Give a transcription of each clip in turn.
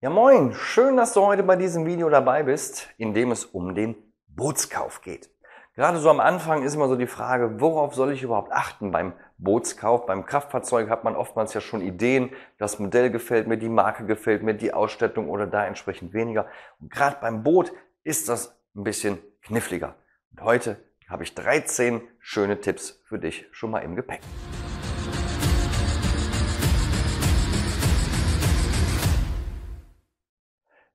Ja moin, schön, dass du heute bei diesem Video dabei bist, in dem es um den Bootskauf geht. Gerade so am Anfang ist immer so die Frage, worauf soll ich überhaupt achten beim Bootskauf? Beim Kraftfahrzeug hat man oftmals ja schon Ideen, das Modell gefällt mir, die Marke gefällt mir, die Ausstattung oder da entsprechend weniger. Und gerade beim Boot ist das ein bisschen kniffliger. Und heute habe ich 13 schöne Tipps für dich schon mal im Gepäck.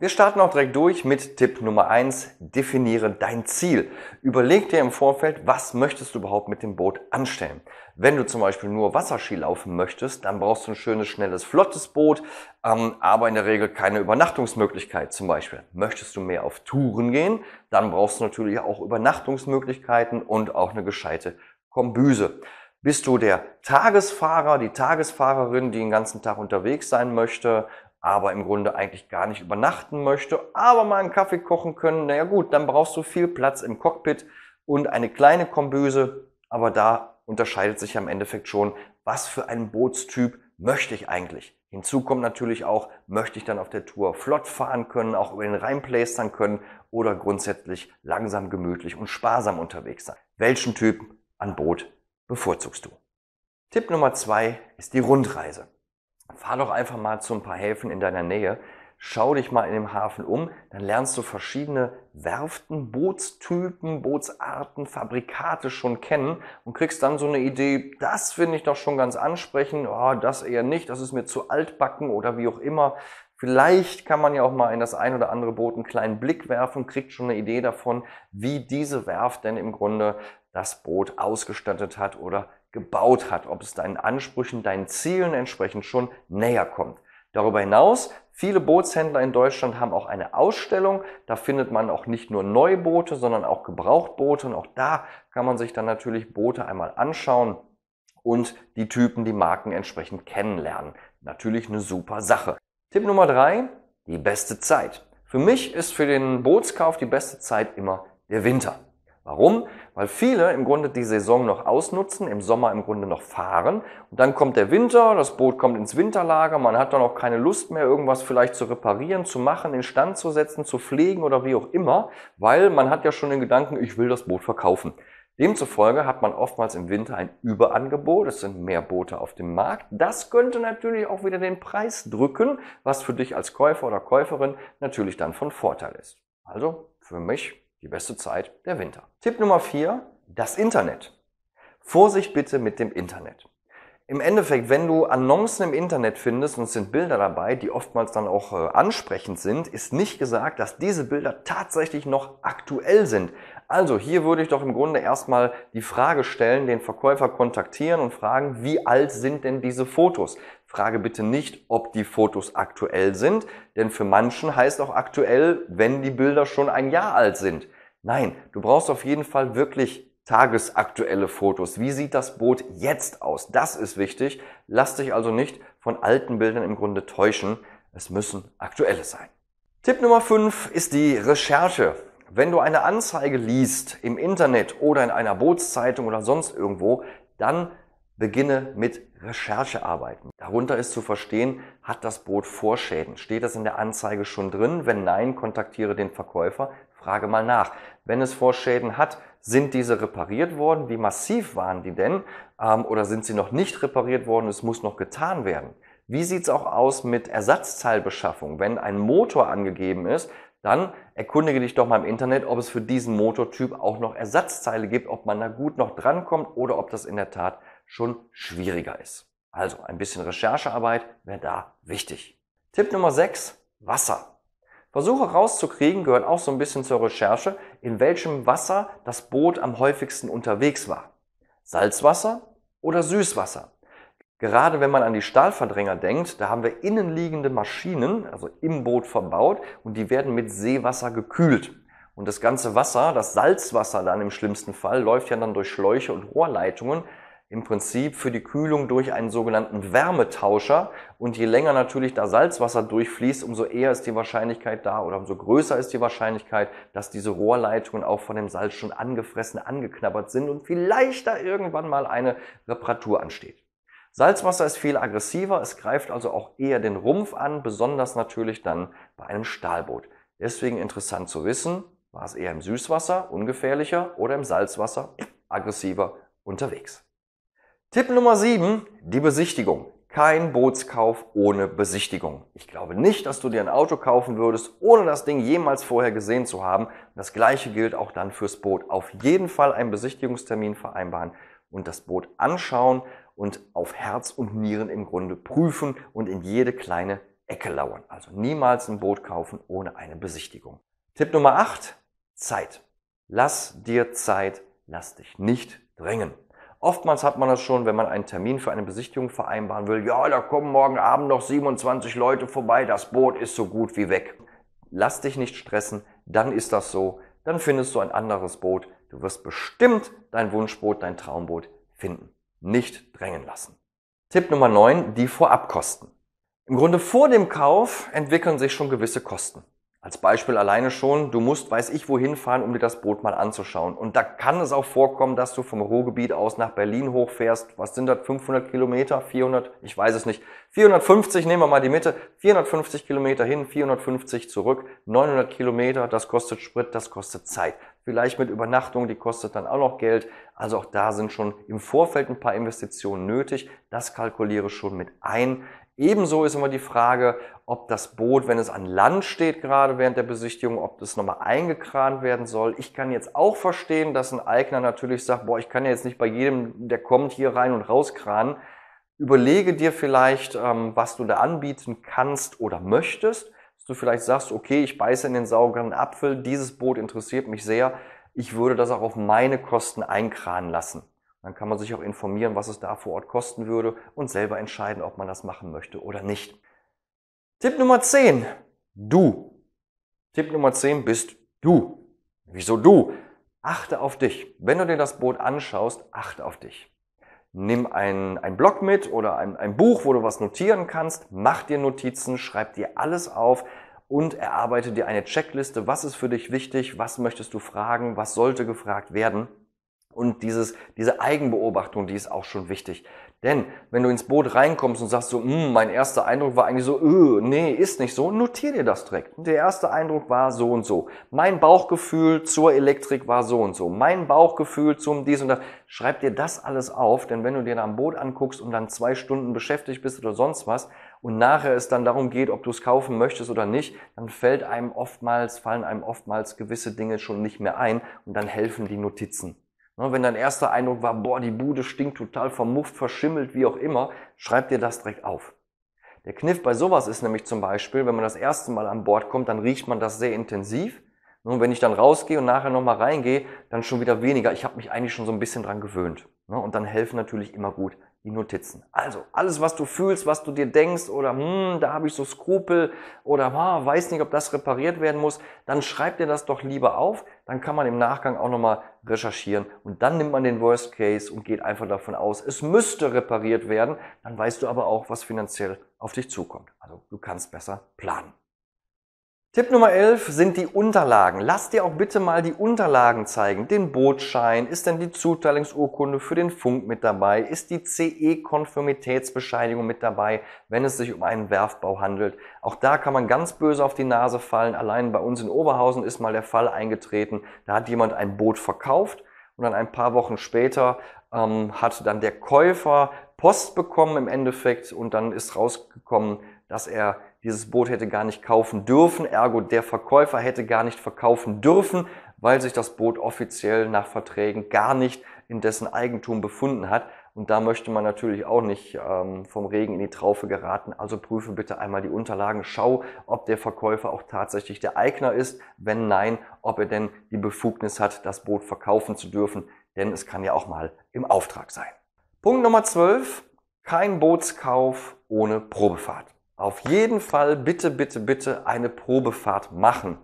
Wir starten auch direkt durch mit Tipp Nummer eins: definiere dein Ziel. Überleg dir im Vorfeld, was möchtest du überhaupt mit dem Boot anstellen. Wenn du zum Beispiel nur Wasserski laufen möchtest, dann brauchst du ein schönes, schnelles, flottes Boot, ähm, aber in der Regel keine Übernachtungsmöglichkeit zum Beispiel. Möchtest du mehr auf Touren gehen, dann brauchst du natürlich auch Übernachtungsmöglichkeiten und auch eine gescheite Kombüse. Bist du der Tagesfahrer, die Tagesfahrerin, die den ganzen Tag unterwegs sein möchte aber im Grunde eigentlich gar nicht übernachten möchte, aber mal einen Kaffee kochen können, naja gut, dann brauchst du viel Platz im Cockpit und eine kleine Kombüse, aber da unterscheidet sich ja im Endeffekt schon, was für einen Bootstyp möchte ich eigentlich. Hinzu kommt natürlich auch, möchte ich dann auf der Tour flott fahren können, auch über den Rhein plästern können oder grundsätzlich langsam, gemütlich und sparsam unterwegs sein. Welchen Typ an Boot bevorzugst du? Tipp Nummer zwei ist die Rundreise fahr doch einfach mal zu ein paar Häfen in deiner Nähe, schau dich mal in dem Hafen um, dann lernst du verschiedene Werften, Bootstypen, Bootsarten, Fabrikate schon kennen und kriegst dann so eine Idee, das finde ich doch schon ganz ansprechend, oh, das eher nicht, das ist mir zu altbacken oder wie auch immer. Vielleicht kann man ja auch mal in das ein oder andere Boot einen kleinen Blick werfen, kriegt schon eine Idee davon, wie diese Werft denn im Grunde das Boot ausgestattet hat oder gebaut hat, ob es deinen Ansprüchen, deinen Zielen entsprechend schon näher kommt. Darüber hinaus, viele Bootshändler in Deutschland haben auch eine Ausstellung. Da findet man auch nicht nur Neuboote, sondern auch Gebrauchtboote. Und auch da kann man sich dann natürlich Boote einmal anschauen und die Typen, die Marken entsprechend kennenlernen. Natürlich eine super Sache. Tipp Nummer drei: die beste Zeit. Für mich ist für den Bootskauf die beste Zeit immer der Winter. Warum? Weil viele im Grunde die Saison noch ausnutzen, im Sommer im Grunde noch fahren und dann kommt der Winter, das Boot kommt ins Winterlager, man hat dann auch keine Lust mehr, irgendwas vielleicht zu reparieren, zu machen, instand zu setzen, zu pflegen oder wie auch immer, weil man hat ja schon den Gedanken, ich will das Boot verkaufen. Demzufolge hat man oftmals im Winter ein Überangebot, es sind mehr Boote auf dem Markt. Das könnte natürlich auch wieder den Preis drücken, was für dich als Käufer oder Käuferin natürlich dann von Vorteil ist. Also für mich die beste Zeit der Winter. Tipp Nummer vier: das Internet. Vorsicht bitte mit dem Internet. Im Endeffekt, wenn du Annoncen im Internet findest und es sind Bilder dabei, die oftmals dann auch äh, ansprechend sind, ist nicht gesagt, dass diese Bilder tatsächlich noch aktuell sind. Also hier würde ich doch im Grunde erstmal die Frage stellen, den Verkäufer kontaktieren und fragen, wie alt sind denn diese Fotos? Frage bitte nicht, ob die Fotos aktuell sind, denn für manchen heißt auch aktuell, wenn die Bilder schon ein Jahr alt sind. Nein, du brauchst auf jeden Fall wirklich tagesaktuelle Fotos. Wie sieht das Boot jetzt aus? Das ist wichtig. Lass dich also nicht von alten Bildern im Grunde täuschen. Es müssen aktuelle sein. Tipp Nummer 5 ist die Recherche. Wenn du eine Anzeige liest im Internet oder in einer Bootszeitung oder sonst irgendwo, dann beginne mit Recherchearbeiten. Darunter ist zu verstehen, hat das Boot Vorschäden? Steht das in der Anzeige schon drin? Wenn nein, kontaktiere den Verkäufer, frage mal nach. Wenn es Vorschäden hat, sind diese repariert worden? Wie massiv waren die denn? Ähm, oder sind sie noch nicht repariert worden? Es muss noch getan werden. Wie sieht's auch aus mit Ersatzteilbeschaffung? Wenn ein Motor angegeben ist, dann erkundige dich doch mal im Internet, ob es für diesen Motortyp auch noch Ersatzteile gibt, ob man da gut noch drankommt oder ob das in der Tat schon schwieriger ist. Also ein bisschen Recherchearbeit wäre da wichtig. Tipp Nummer 6, Wasser. Versuche rauszukriegen, gehört auch so ein bisschen zur Recherche, in welchem Wasser das Boot am häufigsten unterwegs war. Salzwasser oder Süßwasser. Gerade wenn man an die Stahlverdränger denkt, da haben wir innenliegende Maschinen, also im Boot verbaut, und die werden mit Seewasser gekühlt. Und das ganze Wasser, das Salzwasser dann im schlimmsten Fall, läuft ja dann durch Schläuche und Rohrleitungen im Prinzip für die Kühlung durch einen sogenannten Wärmetauscher. Und je länger natürlich da Salzwasser durchfließt, umso eher ist die Wahrscheinlichkeit da oder umso größer ist die Wahrscheinlichkeit, dass diese Rohrleitungen auch von dem Salz schon angefressen, angeknabbert sind und vielleicht da irgendwann mal eine Reparatur ansteht. Salzwasser ist viel aggressiver, es greift also auch eher den Rumpf an, besonders natürlich dann bei einem Stahlboot. Deswegen interessant zu wissen, war es eher im Süßwasser, ungefährlicher oder im Salzwasser, aggressiver unterwegs. Tipp Nummer 7, die Besichtigung. Kein Bootskauf ohne Besichtigung. Ich glaube nicht, dass du dir ein Auto kaufen würdest, ohne das Ding jemals vorher gesehen zu haben. Das gleiche gilt auch dann fürs Boot. Auf jeden Fall einen Besichtigungstermin vereinbaren und das Boot anschauen und auf Herz und Nieren im Grunde prüfen und in jede kleine Ecke lauern. Also niemals ein Boot kaufen ohne eine Besichtigung. Tipp Nummer 8, Zeit. Lass dir Zeit, lass dich nicht drängen. Oftmals hat man das schon, wenn man einen Termin für eine Besichtigung vereinbaren will. Ja, da kommen morgen Abend noch 27 Leute vorbei, das Boot ist so gut wie weg. Lass dich nicht stressen, dann ist das so. Dann findest du ein anderes Boot. Du wirst bestimmt dein Wunschboot, dein Traumboot finden. Nicht drängen lassen. Tipp Nummer 9, die Vorabkosten. Im Grunde vor dem Kauf entwickeln sich schon gewisse Kosten. Als Beispiel alleine schon, du musst weiß ich wohin fahren, um dir das Boot mal anzuschauen. Und da kann es auch vorkommen, dass du vom Ruhrgebiet aus nach Berlin hochfährst. Was sind das? 500 Kilometer? 400? Ich weiß es nicht. 450, nehmen wir mal die Mitte. 450 Kilometer hin, 450 zurück. 900 Kilometer, das kostet Sprit, das kostet Zeit. Vielleicht mit Übernachtung, die kostet dann auch noch Geld. Also auch da sind schon im Vorfeld ein paar Investitionen nötig. Das kalkuliere schon mit ein. Ebenso ist immer die Frage, ob das Boot, wenn es an Land steht, gerade während der Besichtigung, ob das nochmal eingekrant werden soll. Ich kann jetzt auch verstehen, dass ein Eigner natürlich sagt, boah, ich kann ja jetzt nicht bei jedem, der kommt, hier rein und raus kranen. Überlege dir vielleicht, ähm, was du da anbieten kannst oder möchtest. Dass du vielleicht sagst, okay, ich beiße in den saugeren Apfel, dieses Boot interessiert mich sehr. Ich würde das auch auf meine Kosten einkranen lassen. Dann kann man sich auch informieren, was es da vor Ort kosten würde und selber entscheiden, ob man das machen möchte oder nicht. Tipp Nummer 10. Du. Tipp Nummer 10 bist du. Wieso du? Achte auf dich. Wenn du dir das Boot anschaust, achte auf dich. Nimm ein, ein Blog mit oder ein, ein Buch, wo du was notieren kannst. Mach dir Notizen, schreib dir alles auf und erarbeite dir eine Checkliste. Was ist für dich wichtig? Was möchtest du fragen? Was sollte gefragt werden? Und dieses, diese Eigenbeobachtung, die ist auch schon wichtig. Denn wenn du ins Boot reinkommst und sagst so, hm, mein erster Eindruck war eigentlich so, öh, nee, ist nicht so, notier dir das direkt. Der erste Eindruck war so und so. Mein Bauchgefühl zur Elektrik war so und so. Mein Bauchgefühl zum dies und das. Schreib dir das alles auf, denn wenn du dir dann ein Boot anguckst und dann zwei Stunden beschäftigt bist oder sonst was und nachher es dann darum geht, ob du es kaufen möchtest oder nicht, dann fällt einem oftmals, fallen einem oftmals gewisse Dinge schon nicht mehr ein und dann helfen die Notizen. Ne, wenn dein erster Eindruck war, boah, die Bude stinkt total vermufft, verschimmelt, wie auch immer, schreib dir das direkt auf. Der Kniff bei sowas ist nämlich zum Beispiel, wenn man das erste Mal an Bord kommt, dann riecht man das sehr intensiv. Und wenn ich dann rausgehe und nachher nochmal reingehe, dann schon wieder weniger. Ich habe mich eigentlich schon so ein bisschen dran gewöhnt. Ne, und dann helfen natürlich immer gut die Notizen. Also alles, was du fühlst, was du dir denkst oder hm, da habe ich so Skrupel oder ah, weiß nicht, ob das repariert werden muss, dann schreib dir das doch lieber auf. Dann kann man im Nachgang auch nochmal recherchieren und dann nimmt man den Worst Case und geht einfach davon aus, es müsste repariert werden. Dann weißt du aber auch, was finanziell auf dich zukommt. Also du kannst besser planen. Tipp Nummer 11 sind die Unterlagen. Lass dir auch bitte mal die Unterlagen zeigen. Den Bootschein, ist denn die Zuteilungsurkunde für den Funk mit dabei? Ist die CE-Konformitätsbescheinigung mit dabei, wenn es sich um einen Werfbau handelt? Auch da kann man ganz böse auf die Nase fallen. Allein bei uns in Oberhausen ist mal der Fall eingetreten, da hat jemand ein Boot verkauft und dann ein paar Wochen später ähm, hat dann der Käufer Post bekommen im Endeffekt und dann ist rausgekommen, dass er dieses Boot hätte gar nicht kaufen dürfen, ergo der Verkäufer hätte gar nicht verkaufen dürfen, weil sich das Boot offiziell nach Verträgen gar nicht in dessen Eigentum befunden hat. Und da möchte man natürlich auch nicht ähm, vom Regen in die Traufe geraten. Also prüfe bitte einmal die Unterlagen, schau, ob der Verkäufer auch tatsächlich der Eigner ist. Wenn nein, ob er denn die Befugnis hat, das Boot verkaufen zu dürfen. Denn es kann ja auch mal im Auftrag sein. Punkt Nummer 12. Kein Bootskauf ohne Probefahrt auf jeden Fall bitte, bitte, bitte eine Probefahrt machen.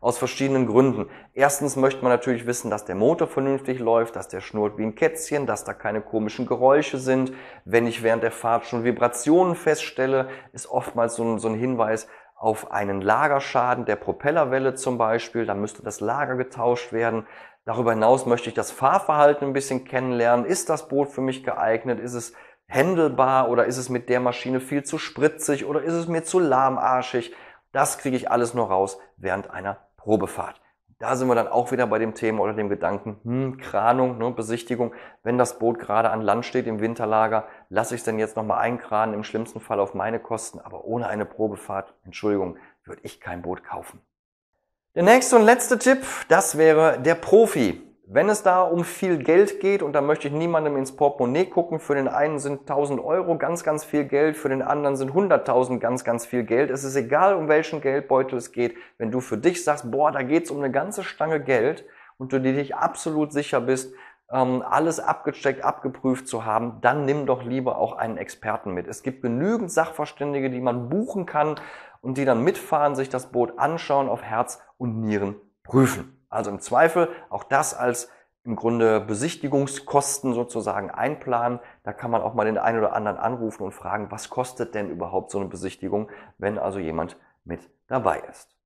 Aus verschiedenen Gründen. Erstens möchte man natürlich wissen, dass der Motor vernünftig läuft, dass der schnurrt wie ein Kätzchen, dass da keine komischen Geräusche sind. Wenn ich während der Fahrt schon Vibrationen feststelle, ist oftmals so ein, so ein Hinweis auf einen Lagerschaden der Propellerwelle zum Beispiel. Dann müsste das Lager getauscht werden. Darüber hinaus möchte ich das Fahrverhalten ein bisschen kennenlernen. Ist das Boot für mich geeignet? Ist es handelbar oder ist es mit der Maschine viel zu spritzig oder ist es mir zu lahmarschig? Das kriege ich alles nur raus während einer Probefahrt. Da sind wir dann auch wieder bei dem Thema oder dem Gedanken, hm, Kranung, ne, Besichtigung. Wenn das Boot gerade an Land steht im Winterlager, lasse ich es denn jetzt nochmal einkranen, im schlimmsten Fall auf meine Kosten, aber ohne eine Probefahrt, Entschuldigung, würde ich kein Boot kaufen. Der nächste und letzte Tipp, das wäre der Profi. Wenn es da um viel Geld geht, und da möchte ich niemandem ins Portemonnaie gucken, für den einen sind 1000 Euro ganz, ganz viel Geld, für den anderen sind 100.000 ganz, ganz viel Geld. Es ist egal, um welchen Geldbeutel es geht. Wenn du für dich sagst, boah, da geht's um eine ganze Stange Geld und du dir dich absolut sicher bist, ähm, alles abgecheckt, abgeprüft zu haben, dann nimm doch lieber auch einen Experten mit. Es gibt genügend Sachverständige, die man buchen kann und die dann mitfahren, sich das Boot anschauen, auf Herz und Nieren prüfen. Also im Zweifel auch das als im Grunde Besichtigungskosten sozusagen einplanen. Da kann man auch mal den einen oder anderen anrufen und fragen, was kostet denn überhaupt so eine Besichtigung, wenn also jemand mit dabei ist.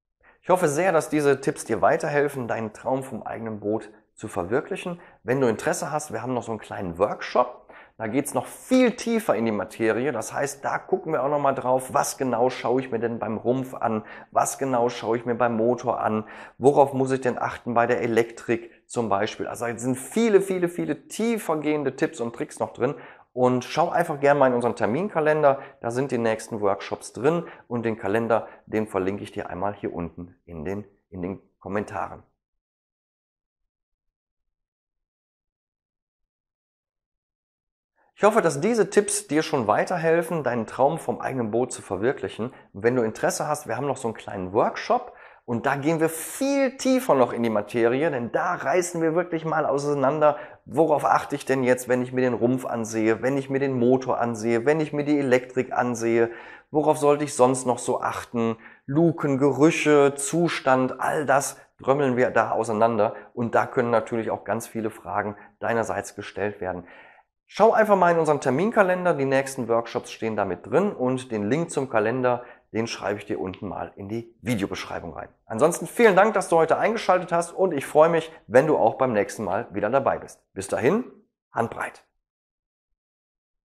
Ich hoffe sehr, dass diese Tipps dir weiterhelfen, deinen Traum vom eigenen Boot zu verwirklichen. Wenn du Interesse hast, wir haben noch so einen kleinen Workshop, da geht es noch viel tiefer in die Materie. Das heißt, da gucken wir auch nochmal drauf, was genau schaue ich mir denn beim Rumpf an, was genau schaue ich mir beim Motor an, worauf muss ich denn achten bei der Elektrik zum Beispiel. Also es sind viele, viele, viele tiefer gehende Tipps und Tricks noch drin. Und schau einfach gerne mal in unseren Terminkalender, da sind die nächsten Workshops drin und den Kalender, den verlinke ich dir einmal hier unten in den, in den Kommentaren. Ich hoffe, dass diese Tipps dir schon weiterhelfen, deinen Traum vom eigenen Boot zu verwirklichen. Wenn du Interesse hast, wir haben noch so einen kleinen Workshop und da gehen wir viel tiefer noch in die Materie, denn da reißen wir wirklich mal auseinander, worauf achte ich denn jetzt, wenn ich mir den Rumpf ansehe, wenn ich mir den Motor ansehe, wenn ich mir die Elektrik ansehe, worauf sollte ich sonst noch so achten, Luken, Gerüche, Zustand, all das drömmeln wir da auseinander und da können natürlich auch ganz viele Fragen deinerseits gestellt werden. Schau einfach mal in unseren Terminkalender, die nächsten Workshops stehen damit drin und den Link zum Kalender, den schreibe ich dir unten mal in die Videobeschreibung rein. Ansonsten vielen Dank, dass du heute eingeschaltet hast und ich freue mich, wenn du auch beim nächsten Mal wieder dabei bist. Bis dahin, handbreit.